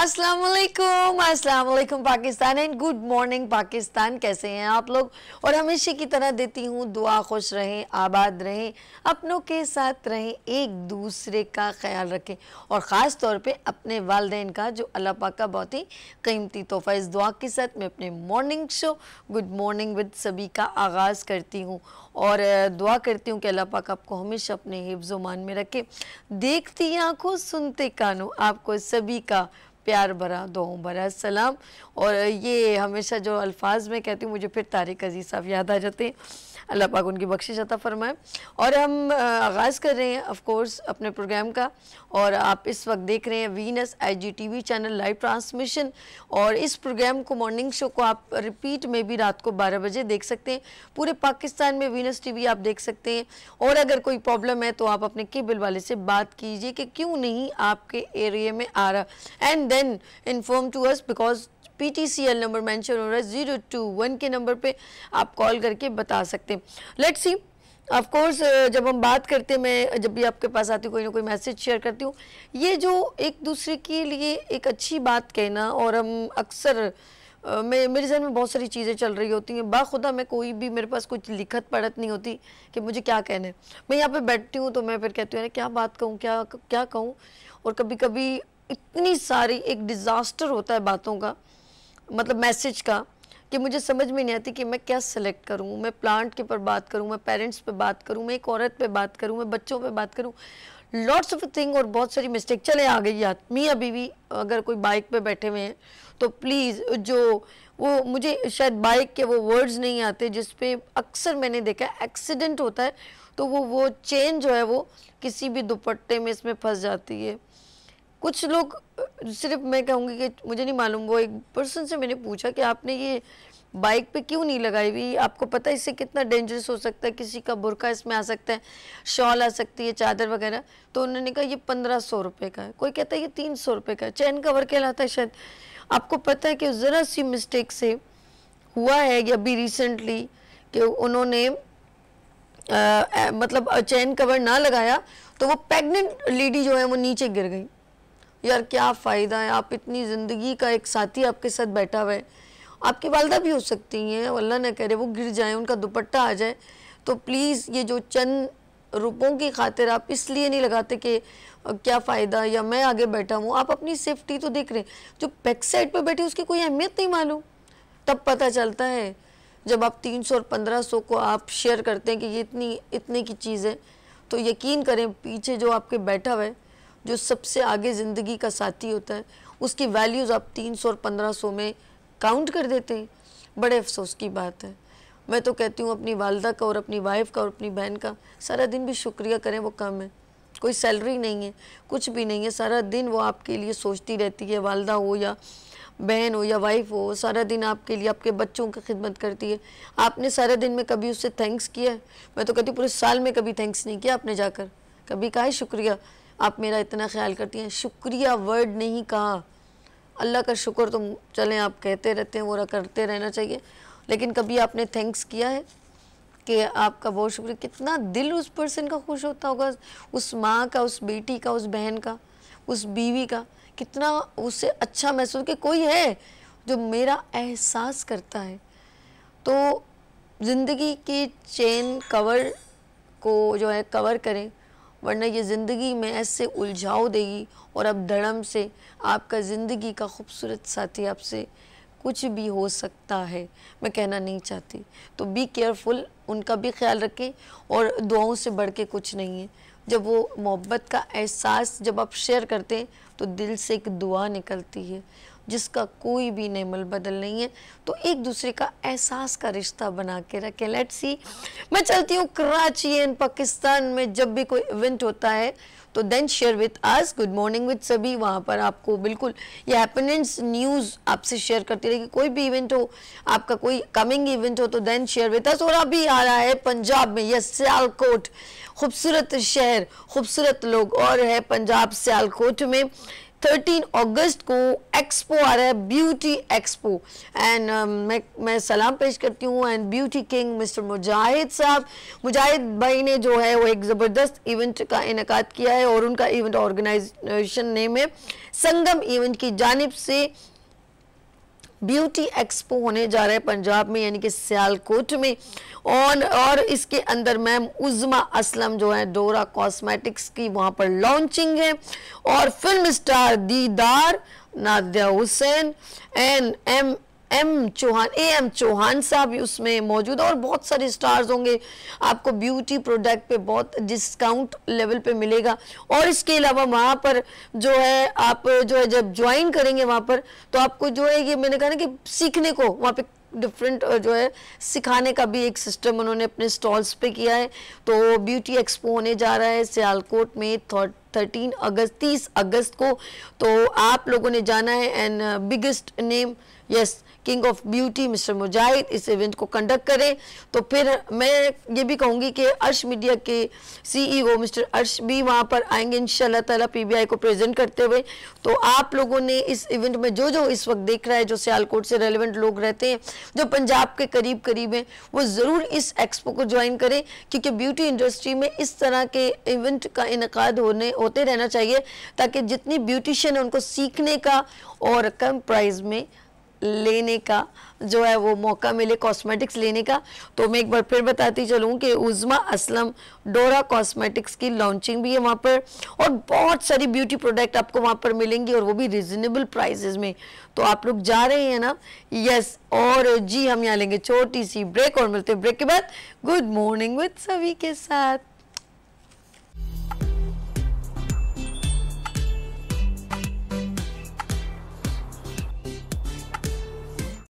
असलकुम असलकुम Pakistan and good morning Pakistan कैसे हैं आप लोग और हमेशा की तरह देती हूँ दुआ खुश रहें आबाद रहें अपनों के साथ रहें एक दूसरे का ख्याल रखें और ख़ास तौर पे अपने वालदे का जो अल्लाह पाक का बहुत ही कीमती तोहफ़ा इस दुआ के साथ मैं अपने morning show good morning with सभी का आगाज़ करती हूँ और दुआ करती हूँ कि अल्लाह पाक आपको हमेशा अपने हिफ्ज़ मान में रखे देखती आँखों सुनते कानों आपको सभी का प्यार भरा दुआओं भरा सलाम और ये हमेशा जो अल्फाज में कहती हूँ मुझे फिर तारिक अजीज़ साहब याद आ जाते हैं अल्लाह पाक उनकी बख्शिश अता फरमाए और हम आगाज़ कर रहे हैं ऑफ कोर्स अपने प्रोग्राम का और आप इस वक्त देख रहे हैं Venus IGTV channel live transmission और इस प्रोग्राम को मॉर्निंग शो को आप रिपीट में भी रात को 12 बजे देख सकते हैं पूरे पाकिस्तान में वीनस टीवी आप देख सकते हैं और अगर कोई प्रॉब्लम है तो आप अपने केबल वाले से बात कीजिए कि क्यों नहीं आपके एरिए में आ रहा and then inform to us because P T C L number mention हो रहा है जीरो टू वन के नंबर पर आप कॉल करके बता सकते हैं लेट सी ऑफकोर्स जब हम बात करते हैं मैं जब भी आपके पास आती हूँ कोई ना कोई मैसेज शेयर करती हूँ ये जो एक दूसरे के लिए एक अच्छी बात कहना और हम अक्सर मैं मेरे जहन में बहुत सारी चीज़ें चल रही होती हैं बाखुदा मैं कोई भी मेरे पास कुछ लिखत पढ़त नहीं होती कि मुझे क्या कहना है मैं यहाँ पर बैठती हूँ तो मैं फिर कहती हूँ क्या बात कहूँ क्या क्या कहूँ और कभी कभी इतनी सारी एक डिज़ास्टर होता है बातों का मतलब मैसेज का कि मुझे समझ में नहीं आती कि मैं क्या सिलेक्ट करूं मैं प्लांट के पर बात करूं मैं पेरेंट्स पे बात करूं मैं एक औरत पे बात करूं मैं बच्चों पे बात करूं लॉट्स ऑफ थिंग और बहुत सारी मिस्टेक चले आ गई याद मियाँ बीवी अगर कोई बाइक पे बैठे हुए हैं तो प्लीज़ जो वो मुझे शायद बाइक के वो वर्ड्स नहीं आते जिस अक्सर मैंने देखा एक्सीडेंट होता है तो वो वो चेन जो है वो किसी भी दुपट्टे में इसमें फंस जाती है कुछ लोग सिर्फ मैं कहूँगी कि मुझे नहीं मालूम वो एक पर्सन से मैंने पूछा कि आपने ये बाइक पे क्यों नहीं लगाई हुई आपको पता है इससे कितना डेंजरस हो सकता है किसी का बुरका इसमें आ सकता है शॉल आ सकती है चादर वगैरह तो उन्होंने कहा ये पंद्रह सौ रुपये का है कोई कहता है ये तीन सौ रुपये का है चैन कवर कहलाता है शायद आपको पता है कि ज़रा सी मिस्टेक से हुआ है या अभी रिसेंटली कि उन्होंने आ, मतलब चैन कवर ना लगाया तो वो प्रेगनेंट लेडी जो है वो नीचे गिर गई यार क्या फ़ायदा है आप इतनी ज़िंदगी का एक साथी आपके साथ बैठा हुआ है आपकी वालदा भी हो सकती हैं अल्लाह ना करे वो गिर जाए उनका दुपट्टा आ जाए तो प्लीज़ ये जो चंद रुपयों की खातिर आप इसलिए नहीं लगाते कि क्या फ़ायदा या मैं आगे बैठा हूँ आप अपनी सेफ्टी तो देख रहे हैं जो बैक साइड पर बैठे उसकी कोई अहमियत नहीं मालूम तब पता चलता है जब आप तीन सौ और पंद्रह सौ को आप शेयर करते हैं कि ये इतनी इतने की चीज़ है तो यकीन करें पीछे जो आपके बैठा हुआ है जो सबसे आगे ज़िंदगी का साथी होता है उसकी वैल्यूज़ आप तीन सौ और पंद्रह सौ में काउंट कर देते हैं बड़े अफसोस की बात है मैं तो कहती हूँ अपनी वालदा का और अपनी वाइफ का और अपनी बहन का सारा दिन भी शुक्रिया करें वो कम है कोई सैलरी नहीं है कुछ भी नहीं है सारा दिन वो आपके लिए सोचती रहती है वालदा हो या बहन हो या वाइफ हो सारा दिन आपके लिए आपके बच्चों की खिदमत करती है आपने सारा दिन में कभी उससे थैंक्स किया है मैं तो कहती हूँ पूरे साल में कभी थैंक्स नहीं किया आपने जाकर कभी कहा है शुक्रिया आप मेरा इतना ख्याल करती हैं शुक्रिया वर्ड नहीं कहा अल्लाह का शुक्र तो चलें आप कहते रहते हैं वो करते रहना चाहिए लेकिन कभी आपने थैंक्स किया है कि आपका बहुत शुक्रिया कितना दिल उस पर्सन का खुश होता होगा उस माँ का उस बेटी का उस बहन का उस बीवी का कितना उससे अच्छा महसूस कि कोई है जो मेरा एहसास करता है तो ज़िंदगी की चेन कवर को जो है कवर करें वरना ये ज़िंदगी में ऐसे उलझाव देगी और अब धड़म से आपका ज़िंदगी का खूबसूरत साथी आपसे कुछ भी हो सकता है मैं कहना नहीं चाहती तो बी केयरफुल उनका भी ख्याल रखें और दुआओं से बढ़ के कुछ नहीं है जब वो मोहब्बत का एहसास जब आप शेयर करते हैं तो दिल से एक दुआ निकलती है जिसका कोई भी नेमल बदल नहीं है तो एक दूसरे का एहसास का रिश्ता बना के रखे लेट सी मैं चलती हूँ कराची एंड पाकिस्तान में जब भी कोई इवेंट होता है तो देन शेयर विद आज गुड मॉर्निंग विद सभी वहाँ पर आपको बिल्कुल ये हैपनिंग्स न्यूज़ आपसे शेयर करती रहेगी कोई भी इवेंट हो आपका कोई कमिंग इवेंट हो तो देन शेयर विथ अस और अभी आ रहा है पंजाब में यस सियालकोट खूबसूरत शहर खूबसूरत लोग और है पंजाब सियालकोट में 13 अगस्त को एक्सपो आ रहा है ब्यूटी एक्सपो एंड मैं मैं सलाम पेश करती हूँ and beauty king mister Mujahid साहब मुजाहिद भाई ने जो है वो एक ज़बरदस्त इवेंट का इनका किया है और उनका इवेंट ऑर्गेनाइजेशन नेम है संगम इवेंट की जानब से ब्यूटी एक्सपो होने जा रहा है पंजाब में यानी कि सियालकोट में और और इसके अंदर मैम उज़मा असलम जो है डोरा कॉस्मेटिक्स की वहां पर लॉन्चिंग है और film star Deedar Nadia Hussain and M M Chauhan A M Chauhan साहब उसमें मौजूद और बहुत सारे स्टार्स होंगे आपको ब्यूटी प्रोडक्ट पे बहुत डिस्काउंट लेवल पे मिलेगा और इसके अलावा वहाँ पर जो है आप जो है जब ज्वाइन करेंगे वहाँ पर तो आपको जो है ये मैंने कहा ना कि सीखने को वहाँ पे डिफरेंट जो है सिखाने का भी एक सिस्टम उन्होंने अपने स्टॉल्स पे किया है तो ब्यूटी एक्सपो होने जा रहा है सियालकोट में थर्टीन अगस्त तीस अगस्त को तो आप लोगों ने जाना है and biggest name yes king of beauty mister Mujahid इस इवेंट को कंडक्ट करें तो फिर मैं ये भी कहूंगी कि अर्श मीडिया के सीईओ मिस्टर अर्श भी वहां पर आएंगे इन ताला पीबीआई को प्रेजेंट करते हुए तो आप लोगों ने इस इवेंट में जो जो इस वक्त देख रहा है जो सियालकोट से रेलिवेंट लोग रहते हैं जो पंजाब के करीब करीब हैं वो ज़रूर इस एक्सपो को ज्वाइन करें क्योंकि ब्यूटी इंडस्ट्री में इस तरह के इवेंट का इनका होने होते रहना चाहिए ताकि जितनी ब्यूटिशियन है उनको सीखने का और कम प्राइज में लेने का जो है वो मौका मिले कॉस्मेटिक्स लेने का तो मैं एक बार फिर बताती चलूँ कि उज़मा असलम डोरा कॉस्मेटिक्स की लॉन्चिंग भी है वहाँ पर और बहुत सारी ब्यूटी प्रोडक्ट आपको वहाँ पर मिलेंगी और वो भी रिजनेबल प्राइजेज में तो आप लोग जा रहे हैं ना यस और जी हम यहाँ लेंगे छोटी सी ब्रेक और मिलते ब्रेक के बाद गुड मॉर्निंग विद सभी के साथ